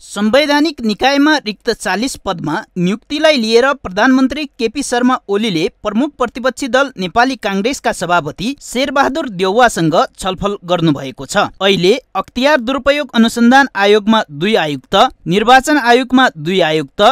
संवैधानिक निकायमा रिक्त चालिस पदमा नियुक्तिलाई लिएर प्रधानमन्त्री केपी शर्मा ओलीले प्रमुख प्रतिपक्षी दल नेपाली काङ्ग्रेसका सभापति शेरबहादुर देउवासँग छलफल गर्नुभएको छ अहिले अख्तियार दुरुपयोग अनुसन्धान आयोगमा दुई आयुक्त निर्वाचन आयोगमा दुई आयुक्त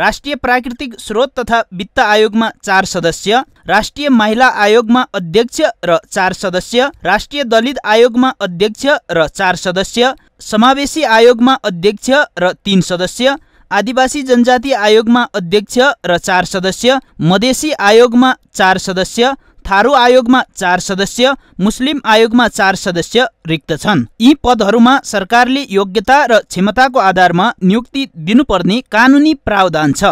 राष्ट्रिय प्राकृतिक स्रोत तथा वित्त आयोगमा चार सदस्य राष्ट्रिय महिला आयोगमा अध्यक्ष र चार सदस्य राष्ट्रिय दलित आयोगमा अध्यक्ष र चार सदस्य समावेशी आयोगमा अध्यक्ष र तीन सदस्य आदिवासी जनजाति आयोगमा अध्यक्ष र चार सदस्य मधेसी आयोगमा चार सदस्य थारू आयोगमा चार सदस्य मुस्लिम आयोगमा चार सदस्य रिक्त छन् यी पदहरूमा सरकारले योग्यता र क्षमताको आधारमा नियुक्ति दिनुपर्ने कानुनी प्रावधान छ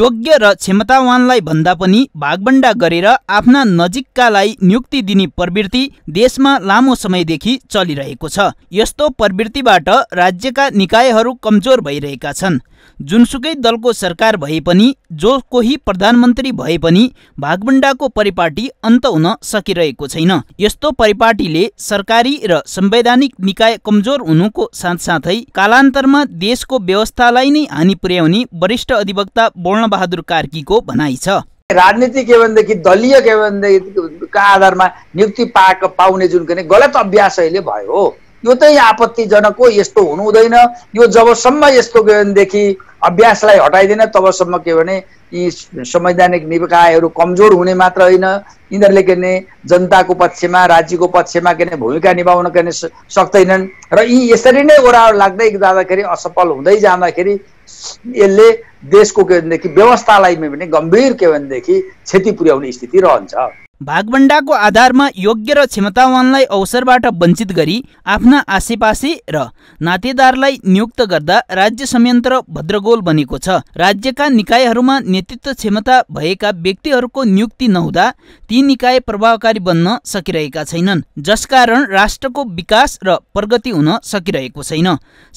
योग्य र क्षमतावानलाई भन्दा पनि भागबण्डा गरेर आफ्ना नजिककालाई नियुक्ति दिने प्रवृत्ति देशमा लामो समयदेखि चलिरहेको छ यस्तो प्रवृत्तिबाट राज्यका निकायहरू कमजोर भइरहेका छन् जुनसुकै दलको सरकार भए पनि जो कोही प्रधानमन्त्री भए पनि भागभण्डाको परिपाटी अन्त हुन सकिरहेको छैन यस्तो परिपाटीले सरकारी र संवैधानिक निकाय कमजोर हुनुको साथसाथै कालान्तरमा देशको व्यवस्थालाई नै हानि पुर्याउने वरिष्ठ अधिवक्ता वर्णबहादुर कार्कीको भनाइ छ राजनीति के भनेदेखि दलीय के भनेदेखिका आधारमा नियुक्ति पाएको पाउने जुन कुनै गलत अभ्यास अहिले भयो यो चाहिँ आपत्तिजनक हो यस्तो हुनु हुँदैन यो जबसम्म यस्तो के भनेदेखि अभ्यासलाई हटाइदिएन तबसम्म के भने यी संवैधानिक निकायहरू कमजोर हुने मात्र होइन यिनीहरूले के भने जनताको पक्षमा राज्यको पक्षमा के भने भूमिका निभाउन के सक्दैनन् र यी यसरी नै ओह्रालो लाग्दै जाँदाखेरि असफल हुँदै जाँदाखेरि यसले देशको के भनेदेखि व्यवस्थालाई पनि गम्भीर के भनेदेखि क्षति पुर्याउने स्थिति रहन्छ भागभण्डाको आधारमा योग्य र क्षमतावानलाई अवसरबाट वञ्चित गरी आफ्ना आसेपासे र नातेदारलाई नियुक्त गर्दा राज्य संयन्त्र भद्रगोल बनेको छ राज्यका निकायहरूमा नेतृत्व क्षमता भएका व्यक्तिहरूको नियुक्ति नहुँदा ती निकाय प्रभावकारी बन्न सकिरहेका छैनन् जसकारण राष्ट्रको विकास र प्रगति हुन सकिरहेको छैन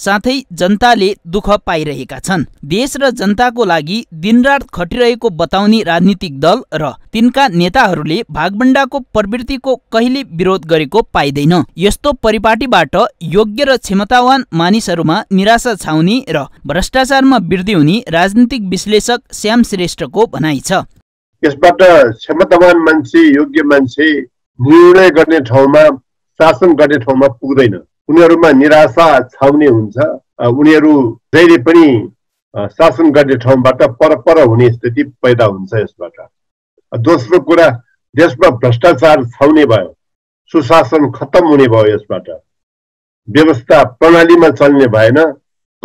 साथै जनताले दुःख पाइरहेका छन् देश र जनताको लागि दिनरात खटिरहेको बताउने राजनीतिक दल र तिनका नेताहरूले भागभण्डाको प्रवृत्तिको कहिले विरोध गरेको पाइँदैन यस्तो परिपाटीबाट योग्य र क्षमतावान मानिसहरूमा निराशा छाउने र भ्रष्टाचारमा वृद्धि हुने राजनीतिक विश्लेषक श्याम श्रेष्ठको भनाइ छ यसबाट क्षमतावान मान्छे योग्य मान्छे निर्णय गर्ने ठाउँमा शासन गर्ने ठाउँमा पुग्दैन उनीहरूमा निराशा छाउने हुन्छ उनीहरू जहिले पनि शासन गर्ने ठाउँबाट परपर हुने स्थिति पैदा हुन्छ यसबाट दोस्रो कुरा देशमा भ्रष्टाचार छाउने भयो सुशासन खत्तम हुने भयो यसबाट व्यवस्था प्रणालीमा चल्ने भएन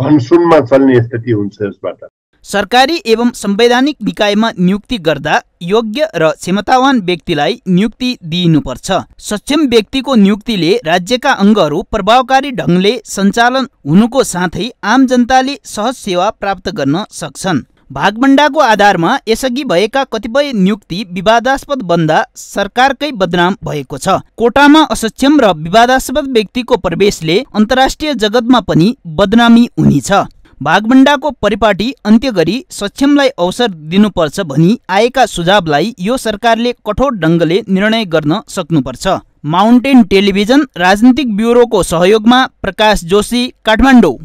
भनसुनमा चल्ने स्थिति हुन्छ यसबाट सरकारी एवं संवैधानिक निकायमा नियुक्ति गर्दा योग्य र क्षमतावान व्यक्तिलाई नियुक्ति दिइनुपर्छ सक्षम व्यक्तिको नियुक्तिले राज्यका अङ्गहरू प्रभावकारी ढङ्गले सञ्चालन हुनुको साथै आम जनताले सहज सेवा प्राप्त गर्न सक्छन् भागभण्डाको आधारमा यसअघि भएका कतिपय नियुक्ति विवादास्पद बन्दा सरकारकै बदनाम भएको छ कोटामा असक्षम र विवादास्पद व्यक्तिको प्रवेशले अन्तर्राष्ट्रिय जगतमा पनि बदनामी हुनेछ भागभण्डाको परिपाटी अन्त्य गरी सक्षमलाई अवसर दिनुपर्छ भनी आएका सुझावलाई यो सरकारले कठोर ढङ्गले निर्णय गर्न सक्नुपर्छ माउन्टेन टेलिभिजन राजनीतिक ब्युरोको सहयोगमा प्रकाश जोशी काठमाडौँ